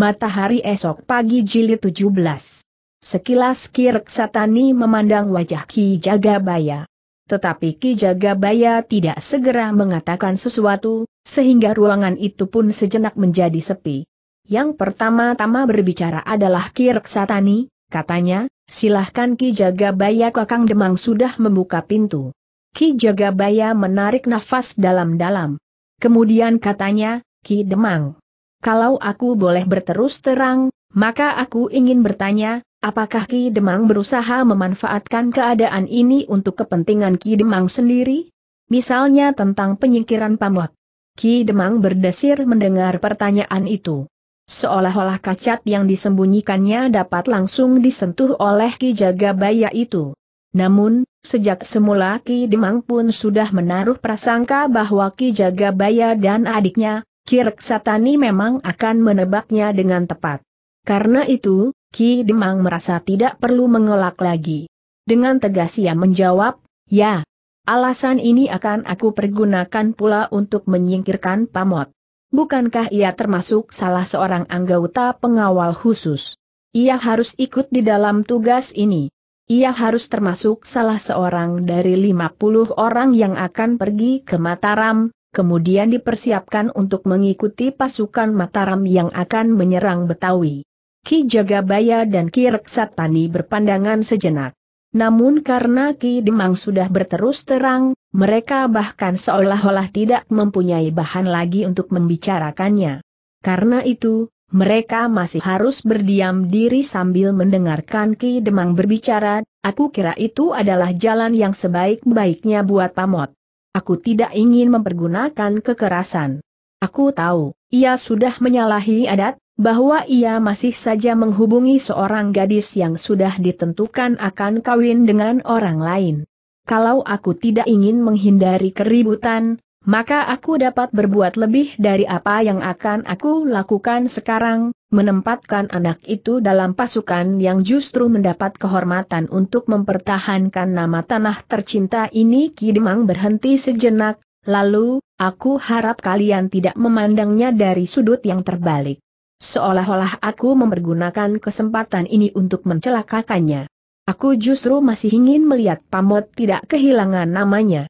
Matahari esok pagi jilid 17. Sekilas Ki Reksatani memandang wajah Ki Jagabaya. Tetapi Ki Jagabaya tidak segera mengatakan sesuatu, sehingga ruangan itu pun sejenak menjadi sepi. Yang pertama-tama berbicara adalah Ki Reksatani, katanya, silahkan Ki Jagabaya Kakang Demang sudah membuka pintu. Ki Jagabaya menarik nafas dalam-dalam. Kemudian katanya, Ki Demang. Kalau aku boleh berterus terang, maka aku ingin bertanya, apakah Ki Demang berusaha memanfaatkan keadaan ini untuk kepentingan Ki Demang sendiri? Misalnya tentang penyingkiran pamot. Ki Demang berdesir mendengar pertanyaan itu. Seolah-olah kacat yang disembunyikannya dapat langsung disentuh oleh Ki Jagabaya itu. Namun, sejak semula Ki Demang pun sudah menaruh prasangka bahwa Ki Jagabaya dan adiknya, Kirk Satani memang akan menebaknya dengan tepat. Karena itu, Ki Demang merasa tidak perlu mengelak lagi. Dengan tegas ia menjawab, ya. Alasan ini akan aku pergunakan pula untuk menyingkirkan pamot. Bukankah ia termasuk salah seorang anggota pengawal khusus? Ia harus ikut di dalam tugas ini. Ia harus termasuk salah seorang dari 50 orang yang akan pergi ke Mataram, kemudian dipersiapkan untuk mengikuti pasukan Mataram yang akan menyerang Betawi. Ki Jagabaya dan Ki Reksatani berpandangan sejenak. Namun karena Ki Demang sudah berterus terang, mereka bahkan seolah-olah tidak mempunyai bahan lagi untuk membicarakannya. Karena itu, mereka masih harus berdiam diri sambil mendengarkan Ki Demang berbicara, aku kira itu adalah jalan yang sebaik-baiknya buat pamot. Aku tidak ingin mempergunakan kekerasan. Aku tahu, ia sudah menyalahi adat, bahwa ia masih saja menghubungi seorang gadis yang sudah ditentukan akan kawin dengan orang lain. Kalau aku tidak ingin menghindari keributan, maka aku dapat berbuat lebih dari apa yang akan aku lakukan sekarang, menempatkan anak itu dalam pasukan yang justru mendapat kehormatan untuk mempertahankan nama tanah tercinta ini Kidemang berhenti sejenak, lalu, aku harap kalian tidak memandangnya dari sudut yang terbalik. Seolah-olah aku mempergunakan kesempatan ini untuk mencelakakannya. Aku justru masih ingin melihat Pamot tidak kehilangan namanya.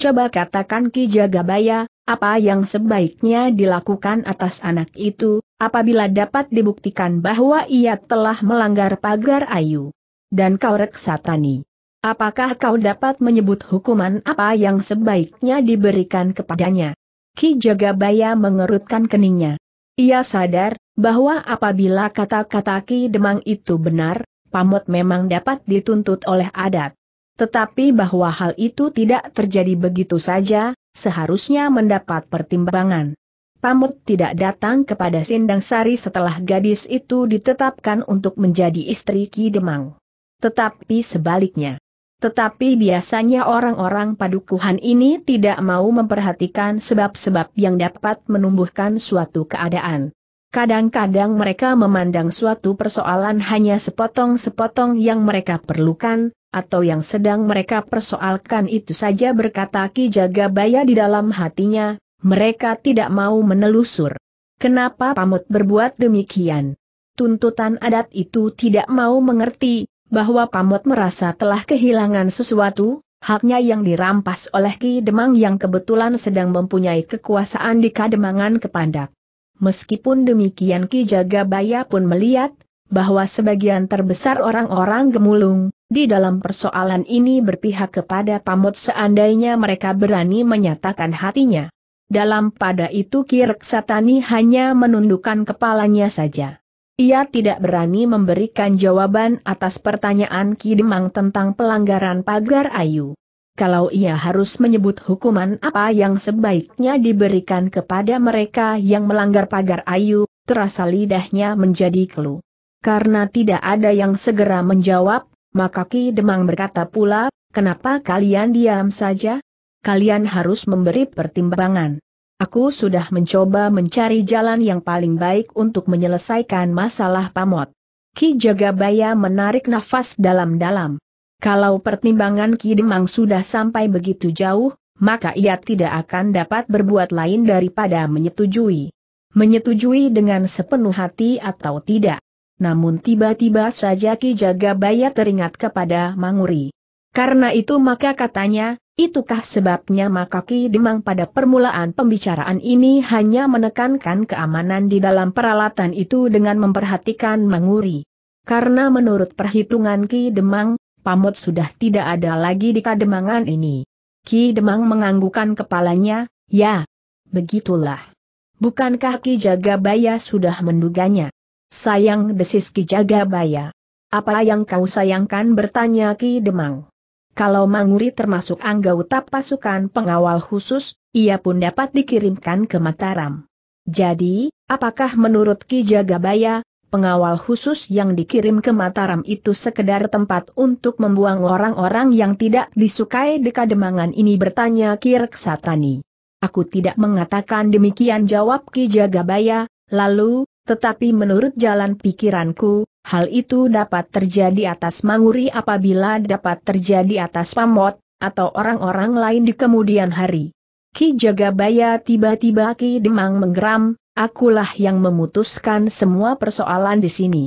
Coba katakan Ki Jagabaya, apa yang sebaiknya dilakukan atas anak itu, apabila dapat dibuktikan bahwa ia telah melanggar pagar ayu. Dan kau reksatani. Apakah kau dapat menyebut hukuman apa yang sebaiknya diberikan kepadanya? Ki Jagabaya mengerutkan keningnya. Ia sadar, bahwa apabila kata-kata Ki Demang itu benar, Pamut memang dapat dituntut oleh adat. Tetapi bahwa hal itu tidak terjadi begitu saja, seharusnya mendapat pertimbangan. Pamut tidak datang kepada Sindang Sari setelah gadis itu ditetapkan untuk menjadi istri Ki Demang. Tetapi sebaliknya. Tetapi biasanya orang-orang padukuhan ini tidak mau memperhatikan sebab-sebab yang dapat menumbuhkan suatu keadaan. Kadang-kadang mereka memandang suatu persoalan hanya sepotong-sepotong yang mereka perlukan, atau yang sedang mereka persoalkan itu saja berkata Ki Jagabaya di dalam hatinya, mereka tidak mau menelusur. Kenapa pamut berbuat demikian? Tuntutan adat itu tidak mau mengerti, bahwa pamut merasa telah kehilangan sesuatu, haknya yang dirampas oleh Ki Demang yang kebetulan sedang mempunyai kekuasaan di Kademangan Kepandak. Meskipun demikian Ki Jagabaya pun melihat, bahwa sebagian terbesar orang-orang gemulung, di dalam persoalan ini berpihak kepada pamut seandainya mereka berani menyatakan hatinya. Dalam pada itu Ki Satani hanya menundukkan kepalanya saja. Ia tidak berani memberikan jawaban atas pertanyaan Ki Demang tentang pelanggaran pagar ayu. Kalau ia harus menyebut hukuman apa yang sebaiknya diberikan kepada mereka yang melanggar pagar ayu, terasa lidahnya menjadi keluh. Karena tidak ada yang segera menjawab, maka Ki Demang berkata pula, kenapa kalian diam saja? Kalian harus memberi pertimbangan. Aku sudah mencoba mencari jalan yang paling baik untuk menyelesaikan masalah pamot. Ki Jagabaya menarik nafas dalam-dalam. Kalau pertimbangan Ki Demang sudah sampai begitu jauh, maka ia tidak akan dapat berbuat lain daripada menyetujui. Menyetujui dengan sepenuh hati atau tidak. Namun tiba-tiba saja Ki Jagabaya teringat kepada Manguri. Karena itu maka katanya, itukah sebabnya maka Ki Demang pada permulaan pembicaraan ini hanya menekankan keamanan di dalam peralatan itu dengan memperhatikan Manguri. Karena menurut perhitungan Ki Demang, pamut sudah tidak ada lagi di kademangan ini. Ki Demang menganggukan kepalanya, ya, begitulah. Bukankah Ki Jagabaya sudah menduganya? Sayang desis Ki Jagabaya. Apa yang kau sayangkan bertanya Ki Demang. Kalau Manguri termasuk anggota pasukan pengawal khusus, ia pun dapat dikirimkan ke Mataram. Jadi, apakah menurut Ki Jagabaya, pengawal khusus yang dikirim ke Mataram itu sekedar tempat untuk membuang orang-orang yang tidak disukai di kademangan ini bertanya Ki Reksatani. Aku tidak mengatakan demikian jawab Ki Jagabaya, lalu, tetapi menurut jalan pikiranku, hal itu dapat terjadi atas Manguri apabila dapat terjadi atas Pamot, atau orang-orang lain di kemudian hari. Ki Jagabaya tiba-tiba Ki Demang menggeram, akulah yang memutuskan semua persoalan di sini.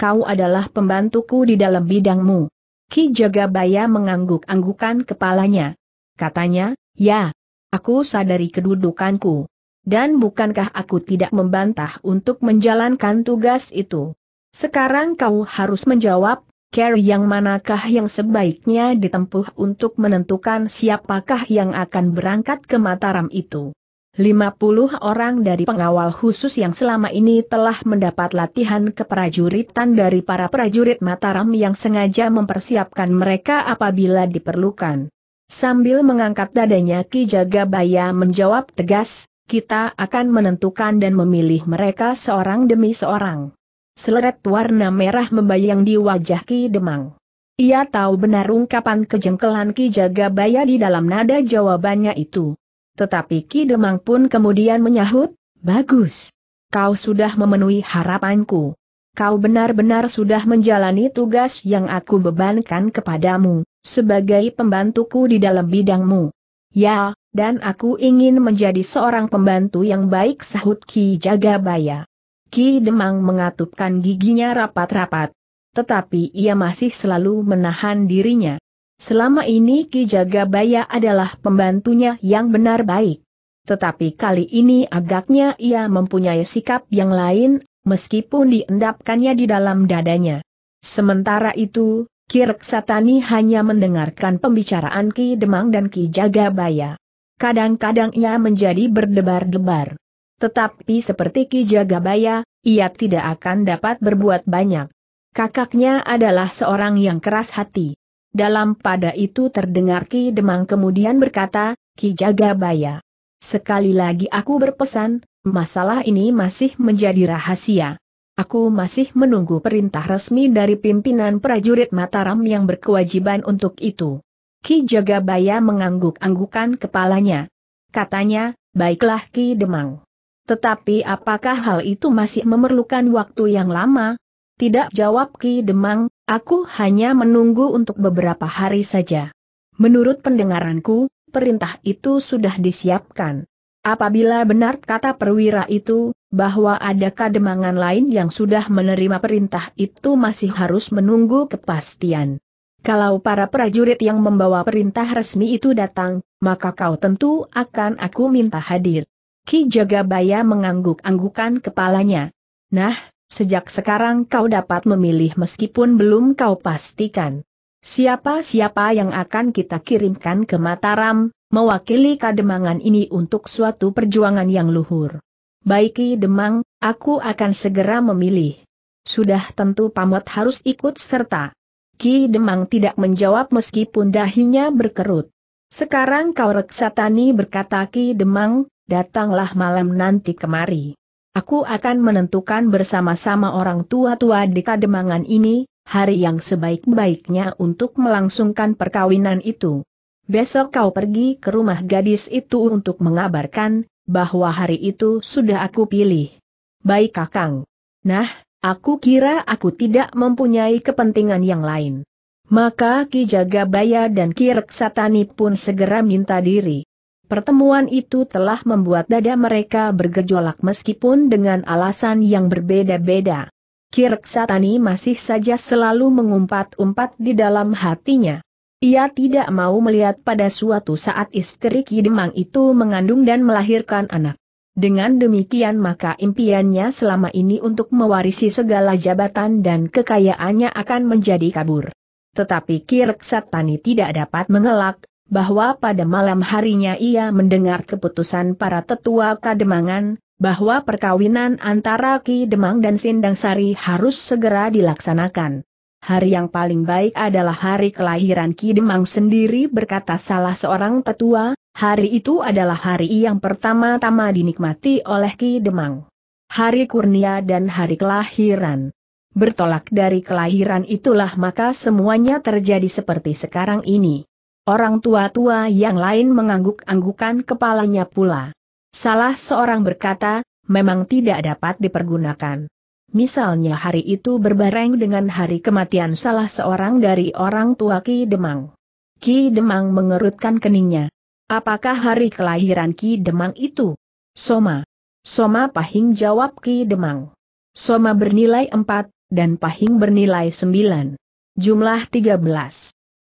Kau adalah pembantuku di dalam bidangmu. Ki Jagabaya mengangguk-anggukan kepalanya. Katanya, ya, aku sadari kedudukanku. Dan bukankah aku tidak membantah untuk menjalankan tugas itu? Sekarang kau harus menjawab, care yang manakah yang sebaiknya ditempuh untuk menentukan siapakah yang akan berangkat ke Mataram itu. 50 orang dari pengawal khusus yang selama ini telah mendapat latihan keprajuritan dari para prajurit Mataram yang sengaja mempersiapkan mereka apabila diperlukan. Sambil mengangkat dadanya Ki Jagabaya menjawab tegas, kita akan menentukan dan memilih mereka seorang demi seorang. Seleret warna merah membayang di wajah Ki Demang. Ia tahu benar ungkapan kejengkelan Ki Jagabaya di dalam nada jawabannya itu. Tetapi Ki Demang pun kemudian menyahut, Bagus. Kau sudah memenuhi harapanku. Kau benar-benar sudah menjalani tugas yang aku bebankan kepadamu, sebagai pembantuku di dalam bidangmu. Ya, dan aku ingin menjadi seorang pembantu yang baik sahut Ki Jagabaya. Ki Demang mengatupkan giginya rapat-rapat. Tetapi ia masih selalu menahan dirinya. Selama ini Ki Jagabaya adalah pembantunya yang benar baik. Tetapi kali ini agaknya ia mempunyai sikap yang lain, meskipun diendapkannya di dalam dadanya. Sementara itu, Ki Satani hanya mendengarkan pembicaraan Ki Demang dan Ki Jagabaya. Kadang-kadang ia menjadi berdebar-debar. Tetapi seperti Ki Jagabaya, ia tidak akan dapat berbuat banyak. Kakaknya adalah seorang yang keras hati. Dalam pada itu terdengar Ki Demang kemudian berkata, Ki Jagabaya. Sekali lagi aku berpesan, masalah ini masih menjadi rahasia. Aku masih menunggu perintah resmi dari pimpinan prajurit Mataram yang berkewajiban untuk itu. Ki Jagabaya mengangguk-anggukan kepalanya. Katanya, baiklah Ki Demang. Tetapi apakah hal itu masih memerlukan waktu yang lama? Tidak jawab Ki Demang, aku hanya menunggu untuk beberapa hari saja. Menurut pendengaranku, perintah itu sudah disiapkan. Apabila benar kata perwira itu, bahwa ada kademangan lain yang sudah menerima perintah itu masih harus menunggu kepastian. Kalau para prajurit yang membawa perintah resmi itu datang, maka kau tentu akan aku minta hadir. Ki Jagabaya mengangguk-anggukan kepalanya. Nah, sejak sekarang kau dapat memilih meskipun belum kau pastikan. Siapa-siapa yang akan kita kirimkan ke Mataram, mewakili kademangan ini untuk suatu perjuangan yang luhur. Baik Ki Demang, aku akan segera memilih. Sudah tentu pamot harus ikut serta. Ki Demang tidak menjawab meskipun dahinya berkerut. Sekarang kau reksatani berkata Ki Demang, datanglah malam nanti kemari. Aku akan menentukan bersama-sama orang tua-tua di kademangan ini, hari yang sebaik-baiknya untuk melangsungkan perkawinan itu. Besok kau pergi ke rumah gadis itu untuk mengabarkan, bahwa hari itu sudah aku pilih. Baik kakang. Nah, Aku kira aku tidak mempunyai kepentingan yang lain. Maka Ki Jagabaya dan Ki Reksatani pun segera minta diri. Pertemuan itu telah membuat dada mereka bergejolak meskipun dengan alasan yang berbeda-beda. Ki Reksatani masih saja selalu mengumpat-umpat di dalam hatinya. Ia tidak mau melihat pada suatu saat istri Ki Demang itu mengandung dan melahirkan anak. Dengan demikian maka impiannya selama ini untuk mewarisi segala jabatan dan kekayaannya akan menjadi kabur. Tetapi Ki Tani tidak dapat mengelak, bahwa pada malam harinya ia mendengar keputusan para tetua kademangan, bahwa perkawinan antara Ki Demang dan Sindang Sari harus segera dilaksanakan. Hari yang paling baik adalah hari kelahiran Ki Demang sendiri berkata salah seorang petua, hari itu adalah hari yang pertama-tama dinikmati oleh Ki Demang. Hari kurnia dan hari kelahiran. Bertolak dari kelahiran itulah maka semuanya terjadi seperti sekarang ini. Orang tua-tua yang lain mengangguk-anggukan kepalanya pula. Salah seorang berkata, memang tidak dapat dipergunakan. Misalnya hari itu berbareng dengan hari kematian salah seorang dari orang tua Ki Demang. Ki Demang mengerutkan keningnya. Apakah hari kelahiran Ki Demang itu? Soma. Soma Pahing jawab Ki Demang. Soma bernilai 4, dan Pahing bernilai 9. Jumlah 13.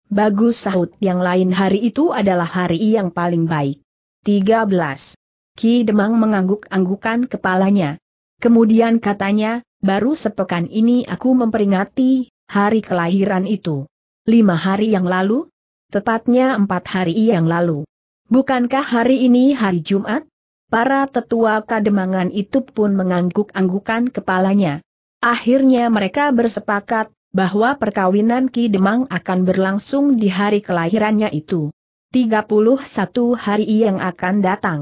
Bagus sahut yang lain hari itu adalah hari yang paling baik. 13. Ki Demang mengangguk-anggukan kepalanya. Kemudian katanya, Baru sepekan ini aku memperingati hari kelahiran itu. Lima hari yang lalu? Tepatnya empat hari yang lalu. Bukankah hari ini hari Jumat? Para tetua kademangan itu pun mengangguk-anggukan kepalanya. Akhirnya mereka bersepakat bahwa perkawinan Ki Demang akan berlangsung di hari kelahirannya itu. 31 hari yang akan datang.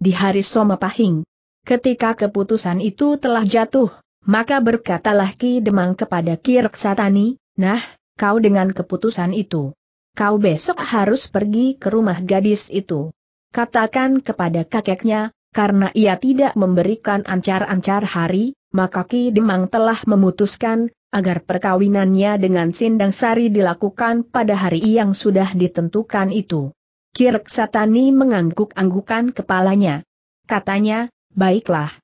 Di hari Somapahing. Ketika keputusan itu telah jatuh, maka berkatalah Ki Demang kepada Ki Reksatani, nah, kau dengan keputusan itu. Kau besok harus pergi ke rumah gadis itu. Katakan kepada kakeknya, karena ia tidak memberikan ancar-ancar hari, maka Ki Demang telah memutuskan, agar perkawinannya dengan Sindang Sari dilakukan pada hari yang sudah ditentukan itu. Ki Reksatani mengangguk-anggukan kepalanya. Katanya, baiklah.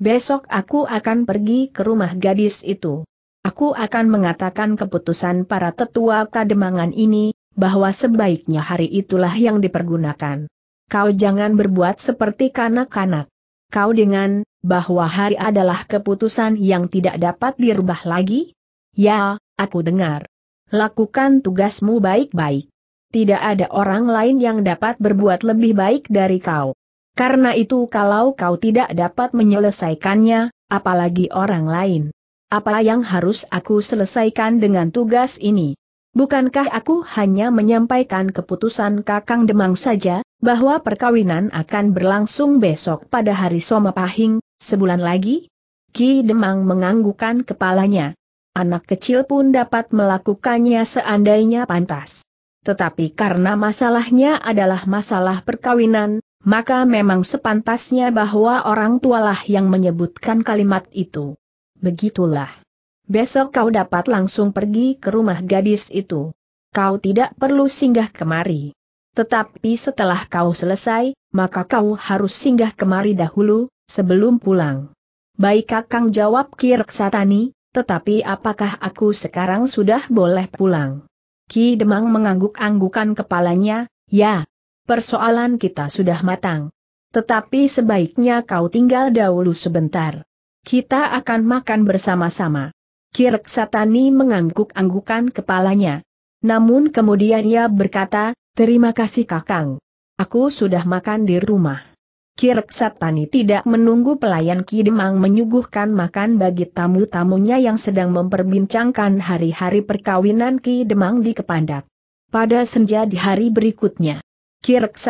Besok aku akan pergi ke rumah gadis itu. Aku akan mengatakan keputusan para tetua kademangan ini, bahwa sebaiknya hari itulah yang dipergunakan. Kau jangan berbuat seperti kanak-kanak. Kau dengan, bahwa hari adalah keputusan yang tidak dapat dirubah lagi? Ya, aku dengar. Lakukan tugasmu baik-baik. Tidak ada orang lain yang dapat berbuat lebih baik dari kau. Karena itu kalau kau tidak dapat menyelesaikannya, apalagi orang lain. Apa yang harus aku selesaikan dengan tugas ini? Bukankah aku hanya menyampaikan keputusan Kakang Demang saja, bahwa perkawinan akan berlangsung besok pada hari Somapahing, sebulan lagi? Ki Demang menganggukan kepalanya. Anak kecil pun dapat melakukannya seandainya pantas. Tetapi karena masalahnya adalah masalah perkawinan, maka memang sepantasnya bahwa orang tualah yang menyebutkan kalimat itu. Begitulah. Besok kau dapat langsung pergi ke rumah gadis itu. Kau tidak perlu singgah kemari. Tetapi setelah kau selesai, maka kau harus singgah kemari dahulu, sebelum pulang. Baik kakang jawab Kirk Satani, tetapi apakah aku sekarang sudah boleh pulang? Ki Demang mengangguk-anggukan kepalanya, ya, persoalan kita sudah matang. Tetapi sebaiknya kau tinggal dahulu sebentar. Kita akan makan bersama-sama. Kirk mengangguk-anggukan kepalanya. Namun kemudian ia berkata, terima kasih kakang. Aku sudah makan di rumah. Kirk tidak menunggu pelayan Kidemang menyuguhkan makan bagi tamu-tamunya yang sedang memperbincangkan hari-hari perkawinan Kidemang di Kepandak. Pada senja di hari berikutnya. Kirk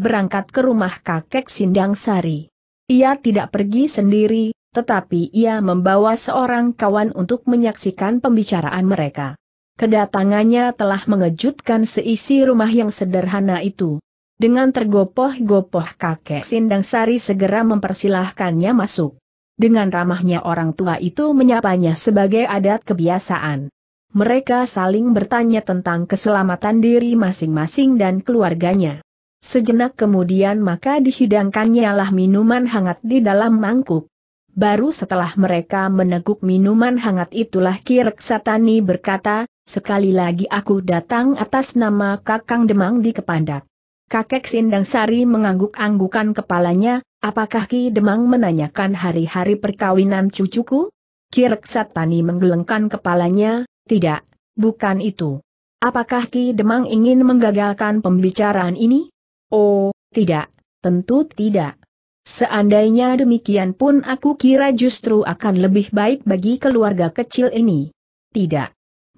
berangkat ke rumah kakek Sindang Sari. Ia tidak pergi sendiri, tetapi ia membawa seorang kawan untuk menyaksikan pembicaraan mereka. Kedatangannya telah mengejutkan seisi rumah yang sederhana itu. Dengan tergopoh-gopoh kakek Sindang Sari segera mempersilahkannya masuk. Dengan ramahnya orang tua itu menyapanya sebagai adat kebiasaan. Mereka saling bertanya tentang keselamatan diri masing-masing dan keluarganya. Sejenak kemudian maka dihidangkannya lah minuman hangat di dalam mangkuk. Baru setelah mereka meneguk minuman hangat itulah Kirk Satani berkata, sekali lagi aku datang atas nama Kakang Demang di Kepandak. Kakek Sindang Sari mengangguk-anggukan kepalanya, apakah Ki Demang menanyakan hari-hari perkawinan cucuku? Kirk Satani menggelengkan kepalanya, tidak, bukan itu. Apakah Ki Demang ingin menggagalkan pembicaraan ini? Oh, tidak, tentu tidak. Seandainya demikian pun aku kira justru akan lebih baik bagi keluarga kecil ini. Tidak.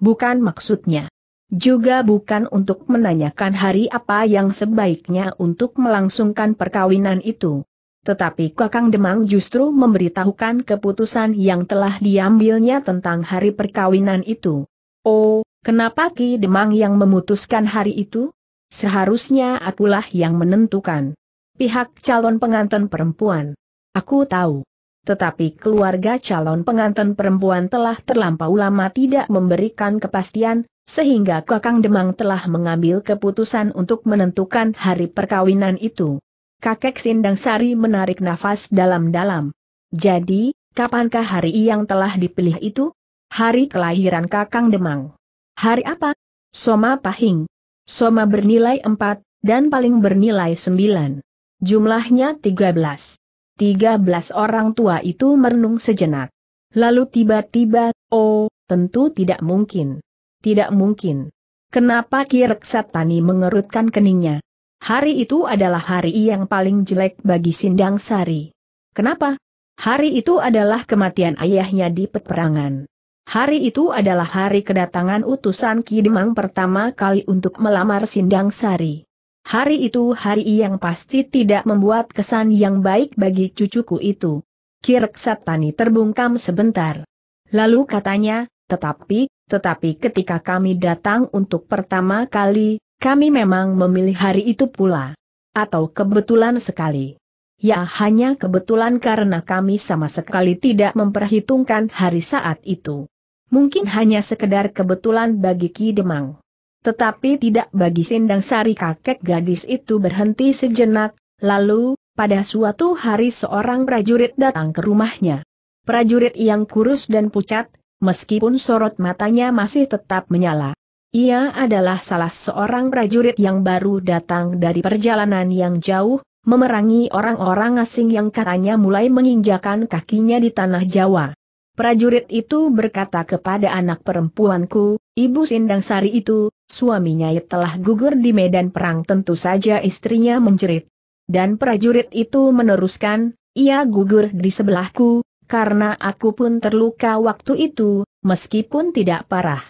Bukan maksudnya. Juga bukan untuk menanyakan hari apa yang sebaiknya untuk melangsungkan perkawinan itu. Tetapi Kakang Demang justru memberitahukan keputusan yang telah diambilnya tentang hari perkawinan itu. Oh, kenapa Ki Demang yang memutuskan hari itu? Seharusnya akulah yang menentukan. Pihak calon pengantin perempuan. Aku tahu. Tetapi keluarga calon pengantin perempuan telah terlampau lama tidak memberikan kepastian, sehingga Kakang Demang telah mengambil keputusan untuk menentukan hari perkawinan itu. Kakek Sindang Sari menarik nafas dalam-dalam. Jadi, kapankah hari yang telah dipilih itu? Hari kelahiran Kakang Demang. Hari apa? Soma Pahing. Soma bernilai 4, dan paling bernilai 9. Jumlahnya 13. 13 orang tua itu merenung sejenak. Lalu tiba-tiba, oh, tentu tidak mungkin. Tidak mungkin. Kenapa Kirek mengerutkan keningnya? Hari itu adalah hari yang paling jelek bagi Sindang Sari. Kenapa? Hari itu adalah kematian ayahnya di peperangan. Hari itu adalah hari kedatangan utusan Ki Demang pertama kali untuk melamar Sindang Sari. Hari itu hari yang pasti tidak membuat kesan yang baik bagi cucuku itu. Kirksat Tani terbungkam sebentar. Lalu katanya, tetapi, tetapi ketika kami datang untuk pertama kali, kami memang memilih hari itu pula. Atau kebetulan sekali. Ya hanya kebetulan karena kami sama sekali tidak memperhitungkan hari saat itu. Mungkin hanya sekedar kebetulan bagi Ki Demang. Tetapi tidak bagi Sindang Sari kakek gadis itu berhenti sejenak, lalu, pada suatu hari seorang prajurit datang ke rumahnya. Prajurit yang kurus dan pucat, meskipun sorot matanya masih tetap menyala. Ia adalah salah seorang prajurit yang baru datang dari perjalanan yang jauh, memerangi orang-orang asing yang katanya mulai menginjakan kakinya di tanah Jawa. Prajurit itu berkata kepada anak perempuanku, Ibu Sindang Sari itu, suaminya telah gugur di medan perang tentu saja istrinya menjerit. Dan prajurit itu meneruskan, ia gugur di sebelahku, karena aku pun terluka waktu itu, meskipun tidak parah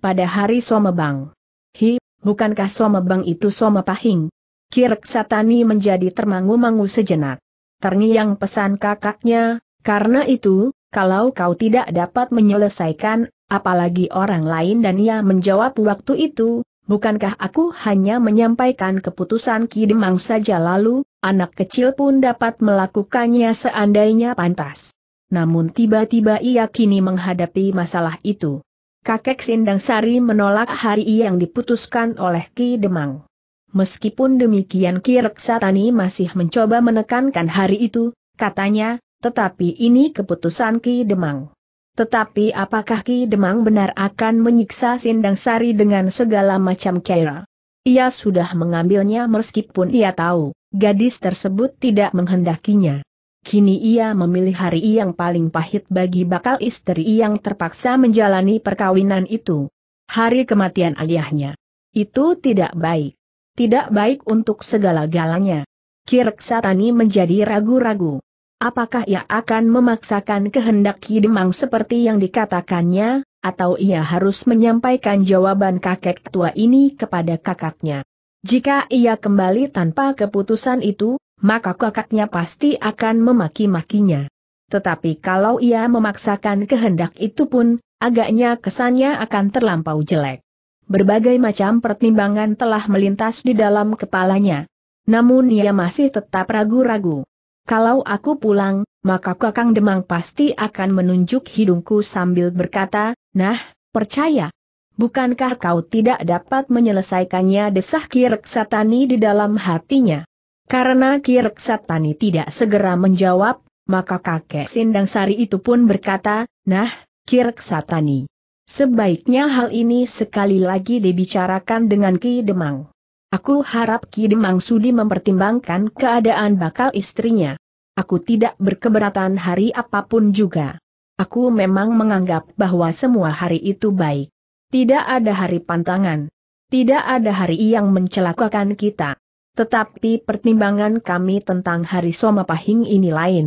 pada hari Somebang. Hi, bukankah Somebang itu Somepahing? Kirek Satani menjadi termangu-mangu sejenak. Terngiang pesan kakaknya, karena itu, kalau kau tidak dapat menyelesaikan, apalagi orang lain dan ia menjawab waktu itu, bukankah aku hanya menyampaikan keputusan Ki Demang saja lalu, anak kecil pun dapat melakukannya seandainya pantas. Namun tiba-tiba ia kini menghadapi masalah itu kakek Sindang Sari menolak hari yang diputuskan oleh Ki Demang. Meskipun demikian Ki Reksatani masih mencoba menekankan hari itu, katanya, tetapi ini keputusan Ki Demang. Tetapi apakah Ki Demang benar akan menyiksa Sindang Sari dengan segala macam kera? Ia sudah mengambilnya meskipun ia tahu, gadis tersebut tidak menghendakinya. Kini ia memilih hari yang paling pahit bagi bakal istri yang terpaksa menjalani perkawinan itu. Hari kematian ayahnya. Itu tidak baik. Tidak baik untuk segala-galanya. Kirk menjadi ragu-ragu. Apakah ia akan memaksakan kehendak Kidemang seperti yang dikatakannya, atau ia harus menyampaikan jawaban kakek tua ini kepada kakaknya? Jika ia kembali tanpa keputusan itu, maka kakaknya pasti akan memaki-makinya. Tetapi kalau ia memaksakan kehendak itu pun, agaknya kesannya akan terlampau jelek. Berbagai macam pertimbangan telah melintas di dalam kepalanya. Namun ia masih tetap ragu-ragu. Kalau aku pulang, maka Kakang Demang pasti akan menunjuk hidungku sambil berkata, Nah, percaya. Bukankah kau tidak dapat menyelesaikannya desah kirek satani di dalam hatinya? Karena Kirk Satani tidak segera menjawab, maka kakek Sindang Sari itu pun berkata, Nah, Kirk Satani. Sebaiknya hal ini sekali lagi dibicarakan dengan Ki Demang. Aku harap Ki Demang sudi mempertimbangkan keadaan bakal istrinya. Aku tidak berkeberatan hari apapun juga. Aku memang menganggap bahwa semua hari itu baik. Tidak ada hari pantangan. Tidak ada hari yang mencelakakan kita. Tetapi pertimbangan kami tentang hari Soma Pahing ini lain.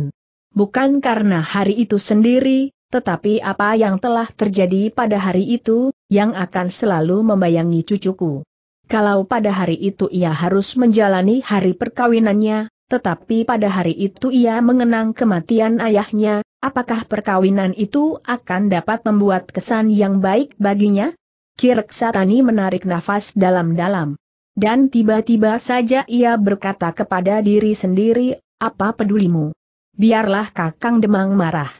Bukan karena hari itu sendiri, tetapi apa yang telah terjadi pada hari itu, yang akan selalu membayangi cucuku. Kalau pada hari itu ia harus menjalani hari perkawinannya, tetapi pada hari itu ia mengenang kematian ayahnya, apakah perkawinan itu akan dapat membuat kesan yang baik baginya? Kirksatani menarik nafas dalam-dalam. Dan tiba-tiba saja ia berkata kepada diri sendiri, apa pedulimu? Biarlah Kakang Demang marah.